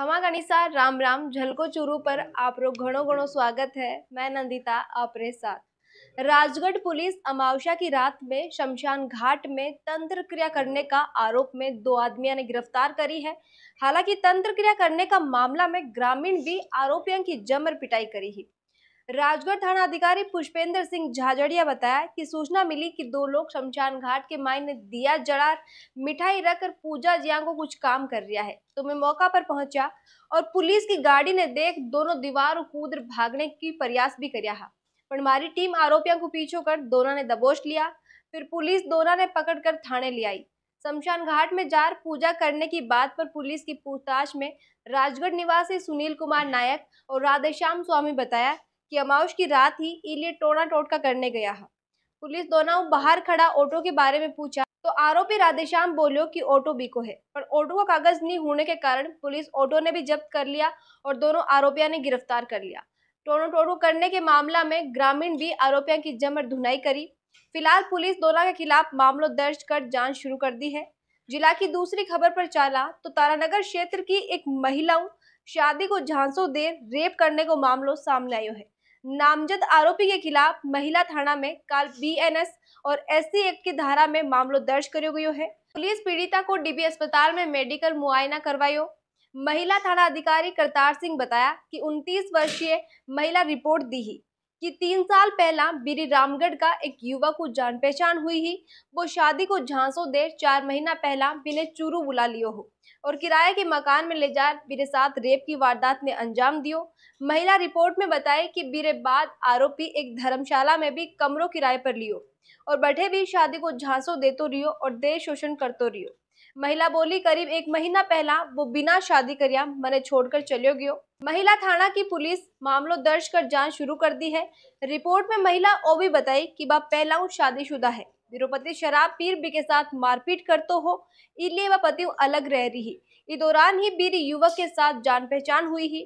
ખમા राम राम झलको चूरू पर आप लोग घणो घणो स्वागत है मैं नंदिता आपरे साथ राजगढ़ पुलिस अमावस्या की रात में शमशान घाट में तंत्र क्रिया करने का आरोप में दो आदमियों ने गिरफ्तार करी है हालांकि तंत्र क्रिया करने का मामला में ग्रामीण भी आरोपियों की जमर पिटाई करी है राजगढ़ थाना अधिकारी पुष्पेंद्र सिंह झाझड़िया बताया कि सूचना मिली कि दो लोग शमशान घाट के मायने दिया जड़ा मिठाई रखकर पूजा जिया को कुछ काम कर रहा है तो मैं मौका पर पहुंचा और पुलिस की गाड़ी ने देख दोनों दीवार कूद भागने की प्रयास भी कर पर हमारी टीम आरोपियों को पीछो कर दोनों ने दबोच लिया फिर पुलिस दोनों ने पकड़कर थाने ले आई शमशान घाट में जार पूजा करने की बात पर पुलिस की पूछताछ में राजगढ़ निवासी सुनील कुमार नायक और राधेश्याम स्वामी बताया कि अमाउश की रात ही इलिए टोना टोटका करने गया है पुलिस दोनों बाहर खड़ा ऑटो के बारे में पूछा तो आरोपी राधेश्याम बोलियो कि ऑटो बीको है पर ऑटो का कागज नहीं होने के कारण पुलिस ऑटो ने भी जब्त कर लिया और दोनों आरोपियों ने गिरफ्तार कर लिया टोनो टोटो करने के मामला में ग्रामीण भी आरोपियों की जमर धुनाई करी फिलहाल पुलिस दोनों के खिलाफ मामलों दर्ज कर जांच शुरू कर दी है जिला की दूसरी खबर पर चला तो तारानगर क्षेत्र की एक महिलाओं शादी को झांसों दे रेप करने को मामलों सामने आयो है नामजद आरोपी के खिलाफ महिला थाना में काल बीएनएस और एससी एक्ट की धारा में मामलो दर्ज करो गयो है पुलिस पीड़िता को डीबी अस्पताल में मेडिकल मुआयना करवायो महिला थाना अधिकारी करतार सिंह बताया कि 29 वर्षीय महिला रिपोर्ट दी ही कि तीन साल पहला बीरी रामगढ़ का एक युवक को जान पहचान हुई ही वो शादी को झांसो दे चार महीना पहला बिने चूरू बुला लियो हो और किराए के मकान में ले जा बीरे साथ रेप की वारदात ने अंजाम दियो महिला रिपोर्ट में बताए कि बीरे बाद आरोपी एक धर्मशाला में भी कमरों किराए पर लियो और बैठे भी शादी को झांसो तो रियो और देश शोषण करते रियो महिला बोली करीब एक महीना पहला वो बिना शादी करिया મને छोड़कर ચલ્યો गयो महिला थाना की पुलिस मामलो दर्ज कर जांच शुरू कर दी है रिपोर्ट में महिला ओ भी बताई कि वह पहला शादीशुदा है विरोपति शराब पीर बी के साथ मारपीट करते हो इसलिए वह पति अलग रह रही इस दौरान ही बीरी युवक के साथ जान पहचान हुई ही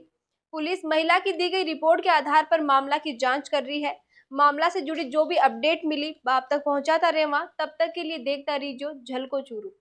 पुलिस महिला की दी गई रिपोर्ट के आधार पर मामला की जांच कर रही है मामला से जुड़ी जो भी अपडेट मिली वह आप तक पहुंचाता रहे वहां तब तक के लिए देखता रही जो झलको को चूरू